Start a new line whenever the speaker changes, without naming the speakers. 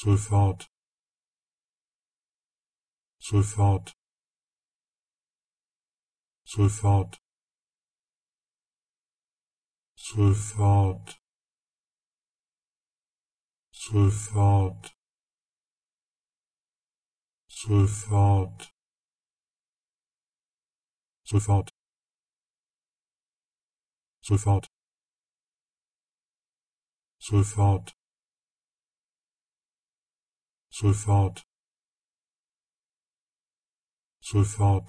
sulfat sulfat sulfat sulfat sulfat sulfat sulfat sulfat sulfat sulfat sulfat